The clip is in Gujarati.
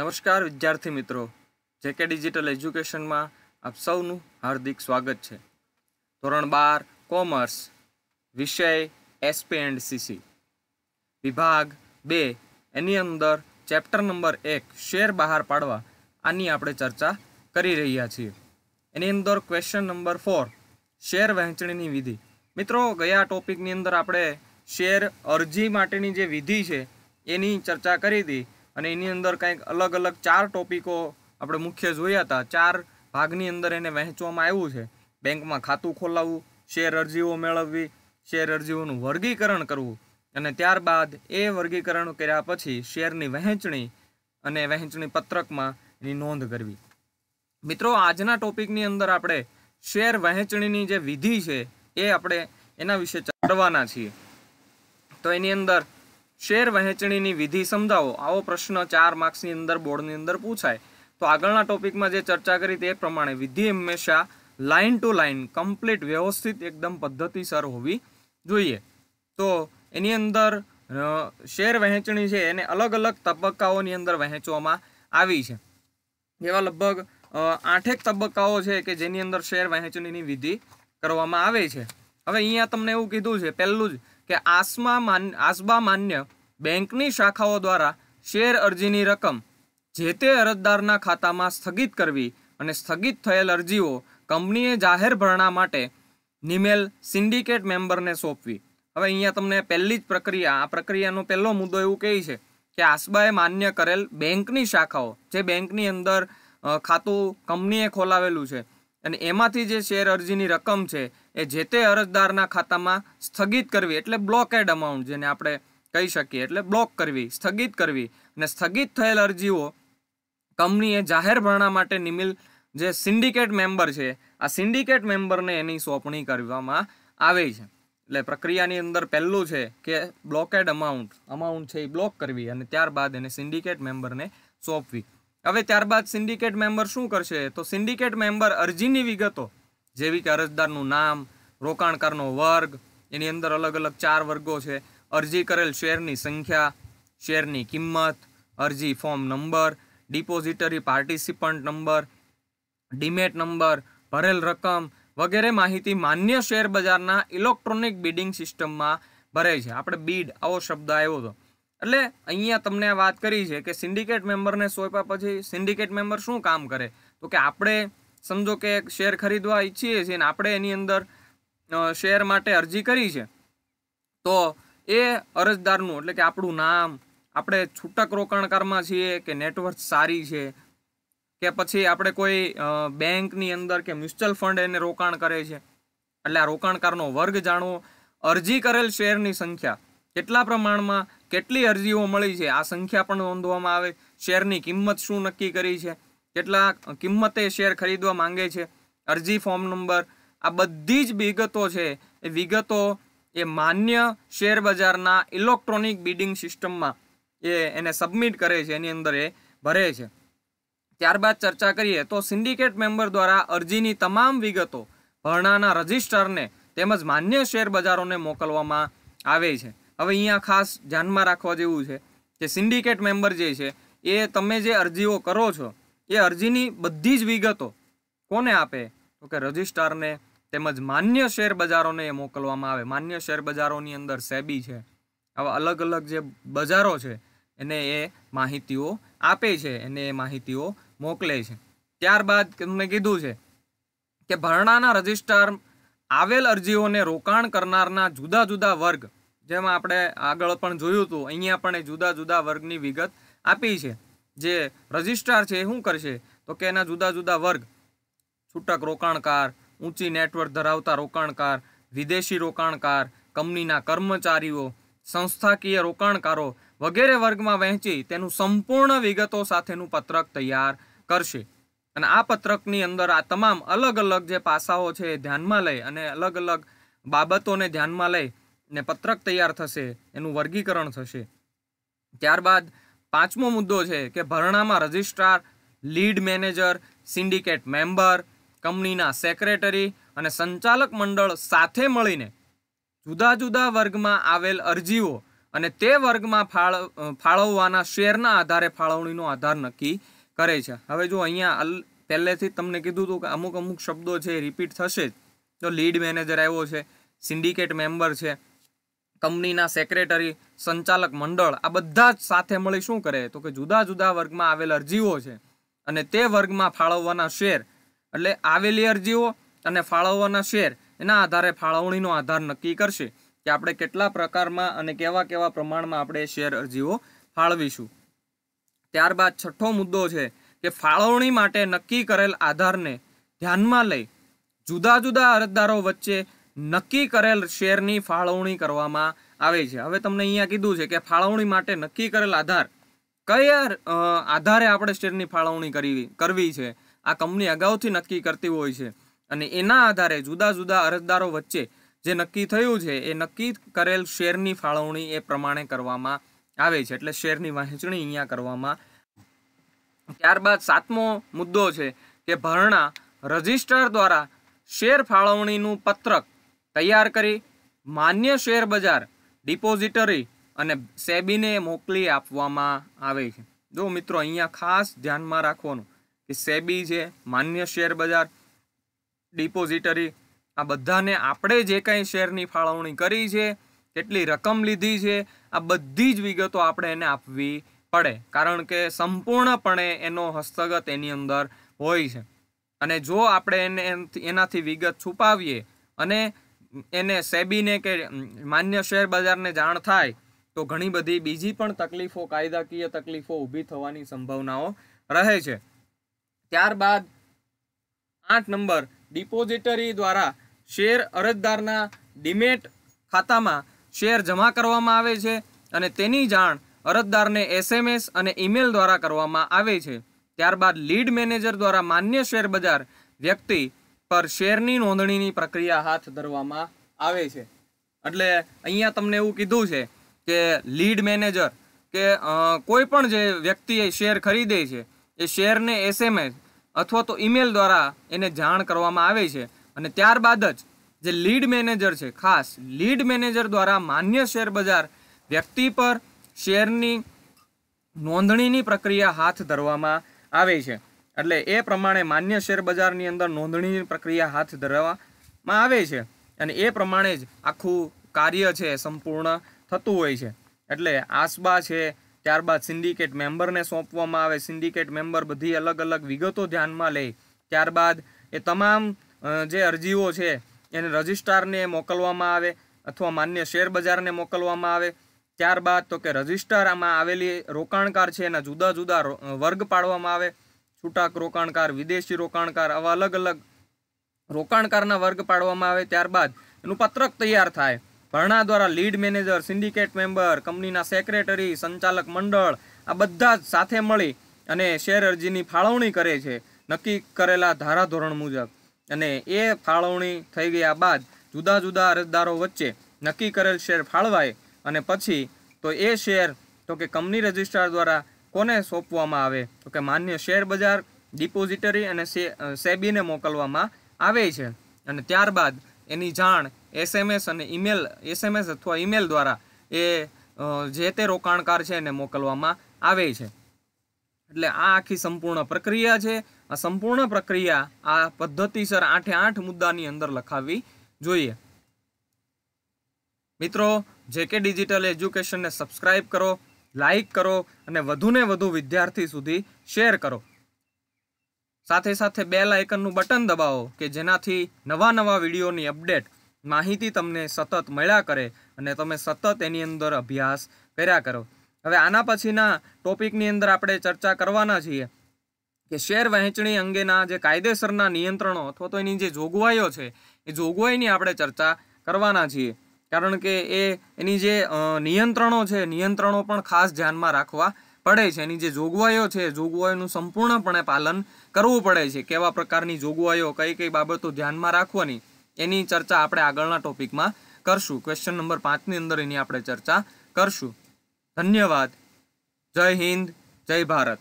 નમસ્કાર વિદ્યાર્થી મિત્રો જેકે ડિજિટલ એજ્યુકેશનમાં આપ સૌનું હાર્દિક સ્વાગત છે ધોરણ બાર કોમર્સ વિષય એસપી એન્ડ સીસી વિભાગ બે એની અંદર ચેપ્ટર નંબર એક શેર બહાર પાડવા આની આપણે ચર્ચા કરી રહ્યા છીએ એની અંદર ક્વેશ્ચન નંબર ફોર શેર વહેંચણીની વિધિ મિત્રો ગયા ટોપિકની અંદર આપણે શેર અરજી માટેની જે વિધિ છે એની ચર્ચા કરી હતી અને એની અંદર કંઈક અલગ અલગ ચાર ટોપિકો આપણે મુખ્ય જોયા હતા ચાર ભાગની અંદર એને વહેંચવામાં આવ્યું છે બેંકમાં ખાતું ખોલાવવું શેર અરજીઓ મેળવવી શેર અરજીઓનું વર્ગીકરણ કરવું અને ત્યારબાદ એ વર્ગીકરણ કર્યા પછી શેરની વહેંચણી અને વહેંચણી પત્રકમાં એની નોંધ કરવી મિત્રો આજના ટોપિકની અંદર આપણે શેર વહેંચણીની જે વિધિ છે એ આપણે એના વિશે કરવાના છીએ તો એની અંદર શેર વહેંચણીની વિધિ સમજાવો આવો પ્રશ્ન ચાર માર્ક્સની અંદર બોર્ડની અંદર પૂછાય તો આગળના ટોપિકમાં જે ચર્ચા કરી તે પ્રમાણે વિધિ હંમેશા લાઇન ટુ લાઇન કમ્પ્લીટ વ્યવસ્થિત એકદમ પદ્ધતિસર હોવી જોઈએ તો એની અંદર શેર વહેંચણી છે એને અલગ અલગ તબક્કાઓની અંદર વહેંચવામાં આવી છે એવા લગભગ આઠેક તબક્કાઓ છે કે જેની અંદર શેર વહેંચણીની વિધિ કરવામાં આવે છે હવે અહીંયા તમને એવું કીધું છે પહેલું જ કે આસમા માન આસબા માન્ય બેંકની શાખાઓ દ્વારા શેર અરજીની રકમ જે તે અરજદારના ખાતામાં સ્થગિત કરવી અને સ્થગિત થયેલ અરજીઓ કંપનીએ જાહેર ભરણા માટે નિમેલ સિન્ડિકેટ મેમ્બરને સોંપવી હવે અહીંયા તમને પહેલી જ પ્રક્રિયા આ પ્રક્રિયાનો પહેલો મુદ્દો એવું કહે છે કે આસબાએ માન્ય કરેલ બેંકની શાખાઓ જે બેંકની અંદર ખાતું કંપનીએ ખોલાવેલું છે અને એમાંથી જે શેર અરજીની રકમ છે એ જે તે અરજદારના ખાતામાં સ્થગિત કરવી એટલે બ્લોકેડ અમાઉન્ટ જેને આપણે કહી શકીએ એટલે બ્લોક કરવી સ્થગિત કરવી અને સ્થગિત થયેલ અરજીઓ કંપનીએ જાહેર ભરણા માટે નિમિલ જે સિન્ડિકેટ મેમ્બર છે આ સિન્ડિકેટ મેમ્બરને એની સોંપણી કરવામાં આવે છે એટલે પ્રક્રિયાની અંદર પહેલું છે કે બ્લોકેડ અમાઉન્ટ અમાઉન્ટ છે એ બ્લોક કરવી અને ત્યારબાદ એને સિન્ડિકેટ મેમ્બરને સોંપવી હવે ત્યારબાદ સિન્ડિકેટ મેમ્બર શું કરશે તો સિન્ડિકેટ મેમ્બર અરજીની વિગતો જેવી કે અરજદારનું નામ રોકાણકારનો વર્ગ એની અંદર અલગ અલગ ચાર વર્ગો છે અરજી કરેલ શેરની સંખ્યા શેરની કિંમત અરજી form number depository participant number demat number ભરેલ રકમ વગેરે માહિતી માન્ય શેર બજારના ઇલેક્ટ્રોનિક બિડિંગ સિસ્ટમમાં ભરાય છે આપણે બીડ આવો શબ્દ આવ્યો હતો એટલે અહીંયા તમને આ વાત કરી છે કે સિન્ડિકેટ મેમ્બરને સોંપ્યા પછી સિન્ડિકેટ મેમ્બર શું કામ કરે તો કે આપણે સમજો કે શેર ખરીદવા ઈચ્છીએ છીએ અને આપણે એની અંદર શેર માટે અરજી કરી છે તો એ અરજદારનું એટલે કે આપણું નામ આપણે છૂટક રોકાણકારમાં છીએ કે નેટવર્ક સારી છે કે પછી આપણે કોઈ બેંકની અંદર કે મ્યુચ્યુઅલ ફંડ એને રોકાણ કરે છે એટલે આ રોકાણકારનો વર્ગ જાણવો અરજી કરેલ શેરની સંખ્યા કેટલા પ્રમાણમાં કેટલી અરજીઓ મળી છે આ સંખ્યા પણ નોંધવામાં આવે શેરની કિંમત શું નક્કી કરી છે કેટલા કિંમતે શેર ખરીદવા માંગે છે અરજી ફોર્મ નંબર આ બધી જ વિગતો છે એ વિગતો એ માન્ય શેર બજારના ઇલેક્ટ્રોનિક બિડિંગ સિસ્ટમમાં એ એને સબમિટ કરે છે એની અંદર એ ભરે છે ત્યારબાદ ચર્ચા કરીએ તો સિન્ડિકેટ મેમ્બર દ્વારા અરજીની તમામ વિગતો ભરણાના રજિસ્ટરને તેમજ માન્ય શેર બજારોને મોકલવામાં આવે છે હવે અહીંયા ખાસ ધ્યાનમાં રાખવા જેવું છે કે સિન્ડિકેટ મેમ્બર જે છે એ તમે જે અરજીઓ કરો છો એ અરજીની બધી જ વિગતો કોને આપે તો કે રજિસ્ટ્રારને તેમજ માન્ય શેર બજારોને એ મોકલવામાં આવે માન્ય શેર બજારોની અંદર સેબી છે આવા અલગ અલગ જે બજારો છે એને એ માહિતીઓ આપે છે એને એ માહિતીઓ મોકલે છે ત્યારબાદ તમને કીધું છે કે ભરણાના રજિસ્ટ્રાર આવેલ અરજીઓને રોકાણ કરનારના જુદા જુદા વર્ગ જેમ આપણે આગળ પણ જોયું હતું અહીંયા પણ જુદા જુદા વર્ગની વિગત આપી છે જે રજિસ્ટ્રાર છે એ શું કરશે તો કે એના જુદા જુદા વર્ગ છૂટક રોકાણકાર ઊંચી નેટવર્ક ધરાવતા રોકાણકાર વિદેશી રોકાણકાર કંપનીના કર્મચારીઓ સંસ્થાકીય રોકાણકારો વગેરે વર્ગમાં વહેંચી તેનું સંપૂર્ણ વિગતો સાથેનું પત્રક તૈયાર કરશે અને આ પત્રકની અંદર આ તમામ અલગ અલગ જે પાસાઓ છે એ ધ્યાનમાં લઈ અને અલગ અલગ બાબતોને ધ્યાનમાં લઈ ને પત્રક તૈયાર થશે એનું વર્ગીકરણ થશે ત્યારબાદ પાંચમો મુદ્દો છે કે ભરણામાં registrar lead manager syndicate member કંપનીના સેક્રેટરી અને સંચાલક મંડળ સાથે મળીને જુદા જુદા વર્ગમાં આવેલ અરજીઓ અને તે વર્ગમાં ફાળ ફાળવવાના શેરના આધારે ફાળવણીનો આધાર નક્કી કરે છે હવે જો અહીંયા પહેલેથી તમને કીધું હતું કે અમુક અમુક શબ્દો છે રિપીટ થશે જ તો લીડ મેનેજર આવ્યો છે સિન્ડિકેટ મેમ્બર છે કંપનીના સેક્રેટરી સંચાલક મંડળ આ બધા જ સાથે મળી શું કરે તો કે જુદા જુદા વર્ગમાં આવેલ અરજીઓ છે અને તે વર્ગમાં ફાળવવાના શેર એટલે આવેલી અરજીઓ અને ફાળવવાના શેર એના આધારે ફાળવણીનો આધાર નક્કી કરશે કે આપણે કેટલા પ્રકારમાં અને કેવા કેવા પ્રમાણમાં આપણે શેર અરજીઓ ફાળવીશું ત્યારબાદ છઠ્ઠો મુદ્દો છે કે ફાળવણી માટે નક્કી કરેલ આધારને ધ્યાનમાં લઈ જુદા જુદા અરજદારો વચ્ચે નક્કી કરેલ શેરની ફાળવણી કરવામાં આવે છે હવે તમને અહીંયા કીધું છે કે ફાળવણી માટે નક્કી કરેલ આધાર કયા આધારે આપણે શેરની ફાળવણી કરવી કરવી છે આ કંપની અગાઉથી નક્કી કરતી હોય છે અને એના આધારે જુદા જુદા અરજદારો વચ્ચે જે નક્કી થયું છે એ નક્કી કરેલ શેરની ફાળવણી એ પ્રમાણે કરવામાં આવે છે એટલે શેરની વહેંચણી અહીંયા કરવામાં ત્યારબાદ સાતમો મુદ્દો છે કે ભરણા રજિસ્ટ્રાર દ્વારા શેર ફાળવણીનું પત્રક તૈયાર કરી માન્ય શેર બજાર ડિપોઝિટરી અને સેબીને મોકલી આપવામાં આવે છે જો મિત્રો અહીંયા ખાસ ધ્યાનમાં રાખવાનું કે સેબી છે માન્ય શેર બજાર ડિપોઝિટરી આ બધાને આપણે જે કંઈ શેરની ફાળવણી કરી છે કેટલી રકમ લીધી છે આ બધી જ વિગતો આપણે એને આપવી પડે કારણ કે સંપૂર્ણપણે એનો હસ્તગત એની અંદર હોય છે અને જો આપણે એને એનાથી વિગત છુપાવીએ અને એને સેબીને કે માન્ય શેર બજારને જાણ થાય તો ઘણી બધી બીજી પણ તકલીફો કાયદાકીય તકલીફો ઊભી થવાની સંભાવનાઓ રહે છે ત્યારબાદ આઠ નંબર ડિપોઝિટરી દ્વારા શેર અરજદારના ડિમેટ ખાતામાં શેર જમા કરવામાં આવે છે અને તેની જાણ અરજદારને એસએમએસ અને ઈમેલ દ્વારા કરવામાં આવે છે ત્યારબાદ લીડ મેનેજર દ્વારા માન્ય શેર બજાર વ્યક્તિ પર શેરની નોંધણીની પ્રક્રિયા હાથ ધરવામાં આવે છે એટલે અહીંયા તમને એવું કીધું છે કે લીડ મેનેજર કે કોઈ પણ જે વ્યક્તિએ શેર ખરીદે છે એ શેરને એસએમએસ અથવા તો ઈમેલ દ્વારા એને જાણ કરવામાં આવે છે અને ત્યારબાદ જ જે લીડ મેનેજર છે ખાસ લીડ મેનેજર દ્વારા માન્ય શેર બજાર વ્યક્તિ પર શેરની નોંધણીની પ્રક્રિયા હાથ ધરવામાં આવે છે એટલે એ પ્રમાણે માન્ય શેર બજારની અંદર નોંધણીની પ્રક્રિયા હાથ ધરવામાં આવે છે અને એ પ્રમાણે જ આખું કાર્ય છે સંપૂર્ણ થતું હોય છે એટલે આસબા છે ત્યારબાદ સિન્ડિકેટ મેમ્બરને સોંપવામાં આવે સિન્ડિકેટ મેમ્બર બધી અલગ અલગ વિગતો ધ્યાનમાં લે ત્યારબાદ એ તમામ જે અરજીઓ છે એને રજિસ્ટ્રારને મોકલવામાં આવે અથવા માન્ય શેર બજારને મોકલવામાં આવે ત્યારબાદ તો કે રજિસ્ટર આમાં આવેલી રોકાણકાર છે એના જુદા જુદા વર્ગ પાડવામાં આવે છૂટાક રોકાણકાર વિદેશી રોકાણકાર આવા અલગ અલગ રોકાણકારના વર્ગ પાડવામાં આવે ત્યારબાદ એનું પત્રક તૈયાર થાય ભરણા દ્વારા લીડ મેનેજર સિન્ડિકેટ મેમ્બર કંપનીના સેક્રેટરી સંચાલક મંડળ આ બધા જ સાથે મળી અને શેર અરજીની ફાળવણી કરે છે નક્કી કરેલા ધારાધોરણ મુજબ અને એ ફાળવણી થઈ ગયા બાદ જુદા જુદા અરજદારો વચ્ચે નક્કી કરેલ શેર ફાળવાય અને પછી તો એ શેર તો કે કંપની રજિસ્ટ્રાર દ્વારા કોને સોંપવામાં આવે તો કે માન્ય શેર બજાર ડિપોઝિટરી અને સેબીને મોકલવામાં આવે છે અને ત્યારબાદ એની જાણ એસએમએસ અને ઈમેલ એસએમએસ અથવા ઈમેલ દ્વારા એ જે તે રોકાણકાર છે એને મોકલવામાં આવે છે એટલે આ આખી સંપૂર્ણ પ્રક્રિયા છે આ સંપૂર્ણ પ્રક્રિયા આ પદ્ધતિસર આઠે આઠ મુદ્દાની અંદર લખાવી જોઈએ મિત્રો જેકે ડિજિટલ એજ્યુકેશનને સબસ્ક્રાઇબ કરો લાઇક કરો અને વધુને વધુ વિદ્યાર્થી સુધી શેર કરો સાથે સાથે બેલ આઇકનનું બટન દબાવો કે જેનાથી નવા નવા વિડીયોની અપડેટ માહિતી તમને સતત મળ્યા કરે અને તમે સતત એની અંદર અભ્યાસ કર્યા કરો હવે આના પછીના ટોપિકની અંદર આપણે ચર્ચા કરવાના છીએ કે શેર વહેંચણી અંગેના જે કાયદેસરના નિયંત્રણો અથવા તો એની જે જોગવાઈઓ છે એ જોગવાઈની આપણે ચર્ચા કરવાના છીએ કારણ કે એ એની જે નિયંત્રણો છે નિયંત્રણો પણ ખાસ ધ્યાનમાં રાખવા પડે છે એની જે જોગવાઈઓ છે જોગવાઈઓનું સંપૂર્ણપણે પાલન કરવું પડે છે કેવા પ્રકારની જોગવાઈઓ કઈ કઈ બાબતો ધ્યાનમાં રાખવાની એની ચર્ચા આપણે આગળના ટોપિકમાં કરશું ક્વેશ્ચન નંબર પાંચની અંદર એની આપણે ચર્ચા કરશું ધન્યવાદ જય હિન્દ જય ભારત